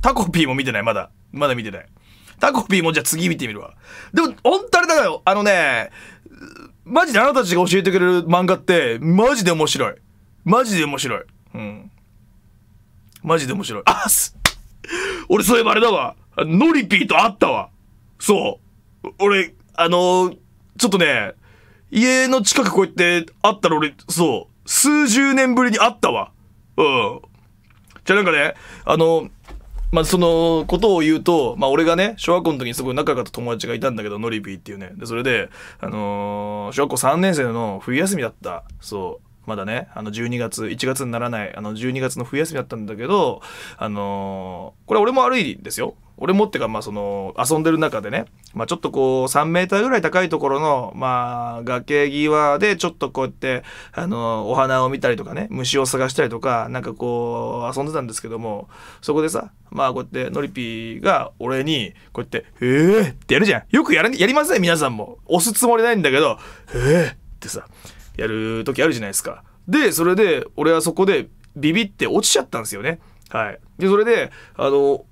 タコピーも見てない、まだ。まだ見てない。タコピーもじゃあ次見てみるわ。でも、ほんあれだよ。あのね、マジであなたたちが教えてくれる漫画って、マジで面白い。マジで面白い。うん。マジで面白い。あす俺そういえばあれだわ。ノリピーと会ったわ。そう。俺、あのー、ちょっとね、家の近くこうやって会ったら俺、そう、数十年ぶりに会ったわ。うん。じゃあなんかね、あのーまあ、そのことを言うと、まあ、俺がね小学校の時にすごい仲良かった友達がいたんだけどノリピーっていうねでそれで、あのー、小学校3年生の冬休みだったそうまだねあの12月1月にならないあの12月の冬休みだったんだけど、あのー、これ俺も悪いですよ俺もってか、まあ、その、遊んでる中でね、まあ、ちょっとこう、3メーターぐらい高いところの、まあ、崖際で、ちょっとこうやって、あの、お花を見たりとかね、虫を探したりとか、なんかこう、遊んでたんですけども、そこでさ、まあ、こうやって、のりぴーが、俺に、こうやって、えーってやるじゃん。よくやるやりません、皆さんも。押すつもりないんだけど、えーってさ、やる時あるじゃないですか。で、それで、俺はそこで、ビビって落ちちゃったんですよね。はい。で、それで、あの、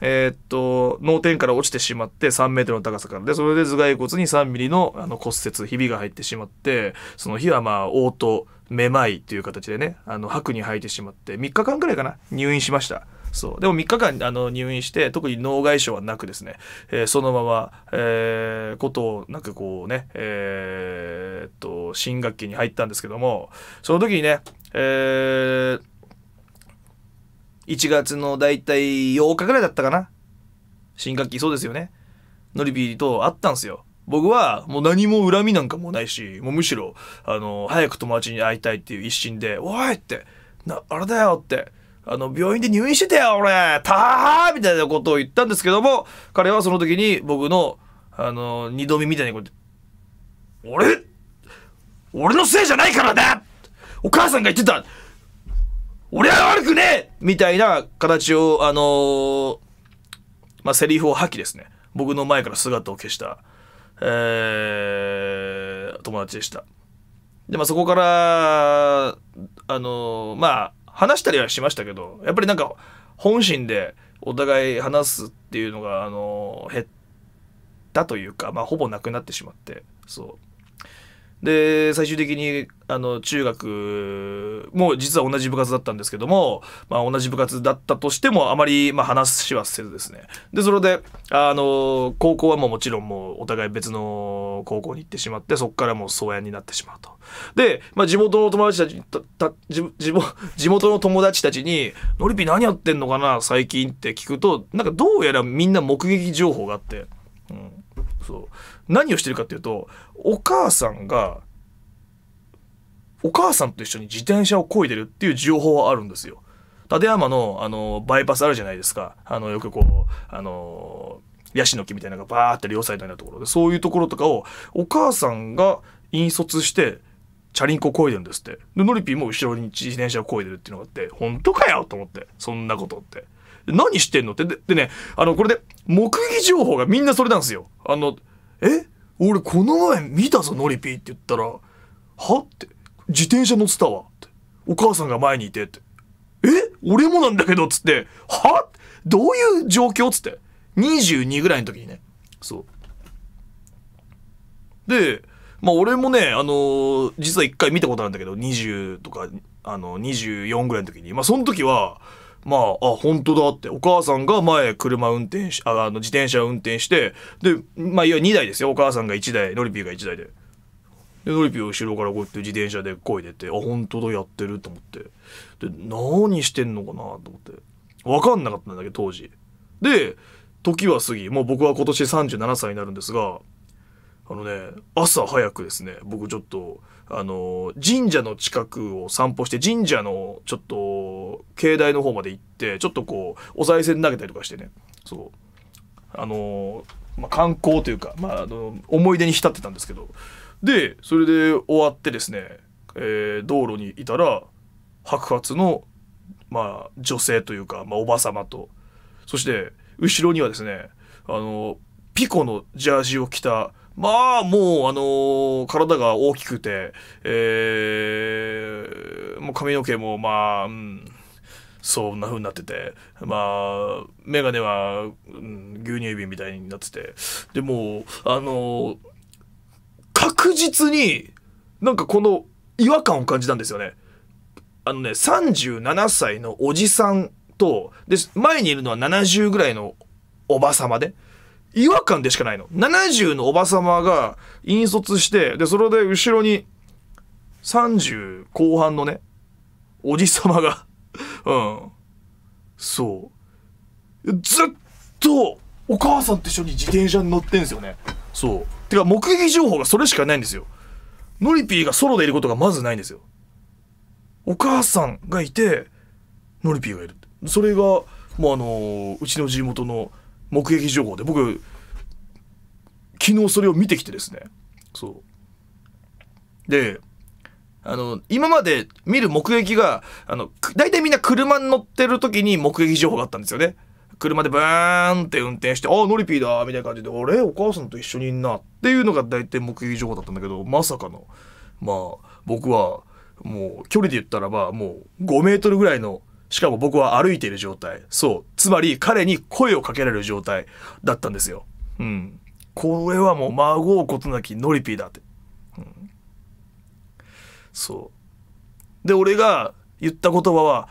えー、っと、脳天から落ちてしまって3メートルの高さから。で、それで頭蓋骨に3ミリのあの骨折、ひびが入ってしまって、その日はまあ、嘔吐、めまいという形でね、あの、白に吐いてしまって、3日間くらいかな、入院しました。そう。でも3日間あの入院して、特に脳外傷はなくですね、えー、そのまま、えー、ことをなくこうね、えー、っと、新学期に入ったんですけども、その時にね、えー1月のだいたい8日ぐらいだったかな新学期そうですよねのりピーと会ったんすよ僕はもう何も恨みなんかもないしもうむしろあの早く友達に会いたいっていう一心で「おい!」ってな「あれだよ」って「あの病院で入院してたよ俺たはー!」みたいなことを言ったんですけども彼はその時に僕のあの二度見みたいなこと「俺俺のせいじゃないからねお母さんが言ってた俺は悪くねえみたいな形を、あのー、まあ、セリフを破棄ですね。僕の前から姿を消した、えー、友達でした。で、まあ、そこから、あのー、まあ、話したりはしましたけど、やっぱりなんか、本心でお互い話すっていうのが、あのー、減ったというか、まあ、ほぼなくなってしまって、そう。で、最終的にあの中学も実は同じ部活だったんですけども、まあ、同じ部活だったとしてもあまりまあ話はせずですねでそれであの高校はもうもちろんもうお互い別の高校に行ってしまってそこからもう疎遠になってしまうとで、まあ、地元の友達たちた地地元の友達たちに「のりぴ何やってんのかな最近」って聞くとなんかどうやらみんな目撃情報があって、うん、そう何をしてるかっていうとお母さんがお母さんと一緒に自転車を漕いでるっていう情報はあるんですよ。立山の、あの、バイパスあるじゃないですか。あの、よくこう、あの、ヤシの木みたいなのがバーって両サイドになるところで、そういうところとかを、お母さんが引率して、チャリンコ漕いでるんですって。で、ノリピーも後ろに自転車を漕いでるっていうのがあって、本当かよと思って、そんなことって。何してんのって。で、でね、あの、これで、目撃情報がみんなそれなんですよ。あの、え俺この前見たぞ、ノリピーって言ったら、はって。自転車乗ってたわって。お母さんが前にいてって。え俺もなんだけどっつって、はどういう状況っつって。22ぐらいの時にね。そう。で、まあ俺もね、あのー、実は一回見たことあるんだけど、20とか、あの、24ぐらいの時に。まあその時は、まあ、あ、本当だって。お母さんが前車運転し、ああの、自転車運転して、で、まあ、いわゆる2台ですよ。お母さんが1台、ノリピーが1台で。でドリピー後ろからこうやって自転車でこいでてあ本当だやってると思ってで何してんのかなと思って分かんなかったんだけど当時で時は過ぎもう僕は今年37歳になるんですがあのね朝早くですね僕ちょっとあの神社の近くを散歩して神社のちょっと境内の方まで行ってちょっとこうお賽銭投げたりとかしてねそうあの、まあ、観光というか、まあ、あの思い出に浸ってたんですけどでそれで終わってですね、えー、道路にいたら白髪の、まあ、女性というか、まあ、おば様とそして後ろにはですねあのピコのジャージを着たまあもうあのー、体が大きくて、えー、もう髪の毛もまあ、うん、そんな風になってて、まあ、眼鏡は、うん、牛乳瓶みたいになってて、でも、あのー確実になんかこの違和感を感じたんですよね。あのね37歳のおじさんとで前にいるのは70ぐらいのおばさまで。違和感でしかないの。70のおばさまが引率して、で、それで後ろに30後半のね、おじさまが うん。そう。ずっとお母さんと一緒に自転車に乗ってんすよね。そう。てか目撃情報がそれしかないんですよノリピーがソロでいることがまずないんですよお母さんがいてノリピーがいるそれがもうあのうちの地元の目撃情報で僕昨日それを見てきてですねそうであの今まで見る目撃があの大体みんな車に乗ってる時に目撃情報があったんですよね車でバーンって運転して、ああ、ノリピーだみたいな感じで、あれお母さんと一緒にいんなっていうのが大体目撃情報だったんだけど、まさかの、まあ、僕は、もう、距離で言ったらば、もう、5メートルぐらいの、しかも僕は歩いている状態。そう。つまり、彼に声をかけられる状態だったんですよ。うん。これはもう、孫うことなきノリピーだって。うん。そう。で、俺が言った言葉は、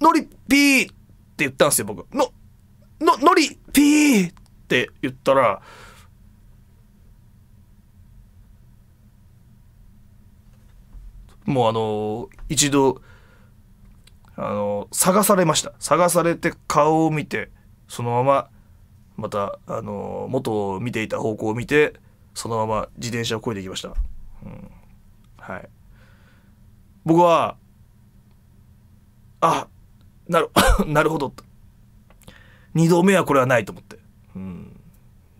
ノリピーって言ったんですよ、僕。の、の、のり、ピーって言ったら、もうあの一度、あの探されました。探されて顔を見て、そのまま、また、あの元を見ていた方向を見て、そのまま自転車をこいでいきました。うん。はい。僕は、あ、なる、なるほどと。2度目はこれはないと思って。うん。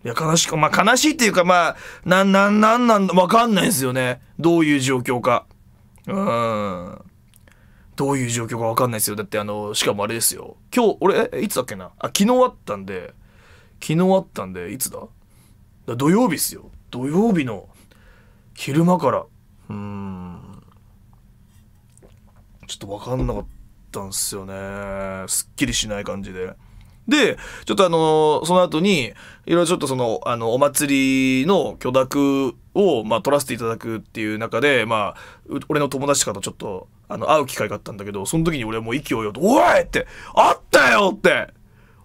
いや、悲しく、まあ、悲しいっていうか、まあ、なん、なん、なん、なん、わかんないですよね。どういう状況か。うん。どういう状況かわかんないですよ。だって、あの、しかもあれですよ。今日、俺、え、いつだっけなあ、昨日あったんで、昨日あったんで、いつだだ土曜日っすよ。土曜日の昼間から。うん。ちょっとわかんなかったんすよね。すっきりしない感じで。で、ちょっとあの、その後に、いろいろちょっとその、あの、お祭りの許諾を、まあ、取らせていただくっていう中で、まあ、俺の友達とかとちょっと、あの、会う機会があったんだけど、その時に俺はもう息をよと、おいって、あったよって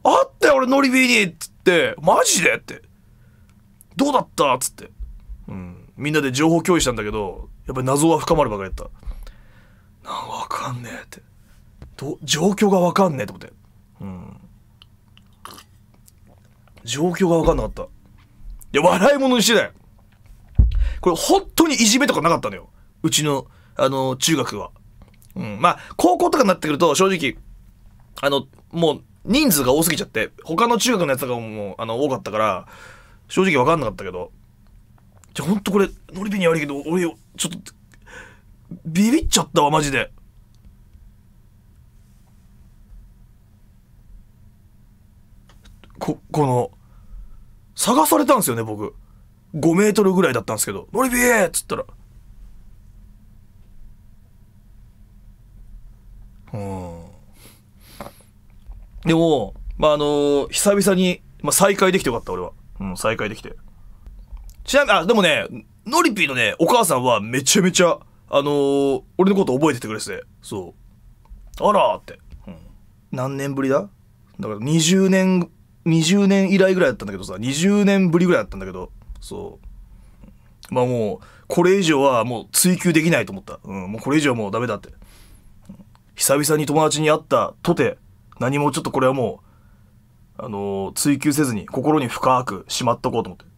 あったよ俺ノリビーにっつって、マジでって。どうだったっつって。うん。みんなで情報共有したんだけど、やっぱり謎は深まるばかりだった。なんわかんねえって。ど、状況がわかんねえと思って。うん。状況が分かんなかった。いや、笑い物にしてたよ。これ、本当にいじめとかなかったのよ。うちの、あの、中学は。うん。まあ、高校とかになってくると、正直、あの、もう、人数が多すぎちゃって、他の中学のやつがもう、あの、多かったから、正直分かんなかったけど、じゃ、ほんとこれ、ノリビに悪いけど、俺、ちょっと、ビビっちゃったわ、マジで。この、探されたんですよね、僕。5メートルぐらいだったんですけど、ノリビエっつったら。うん。でも、まあ、あのー、久々に、まあ、再会できてよかった、俺は。うん、再会できて。ちなみに、あ、でもね、ノリピーのね、お母さんはめちゃめちゃ、あのー、俺のこと覚えててくれてて、そう。あらーって。うん、何年ぶりだだから20年20年以来ぐらいだったんだけどさ、20年ぶりぐらいだったんだけど、そう。まあもう、これ以上はもう追求できないと思った。うん、もうこれ以上はもうダメだって。久々に友達に会ったとて、何もちょっとこれはもう、あのー、追求せずに心に深くしまっとこうと思って。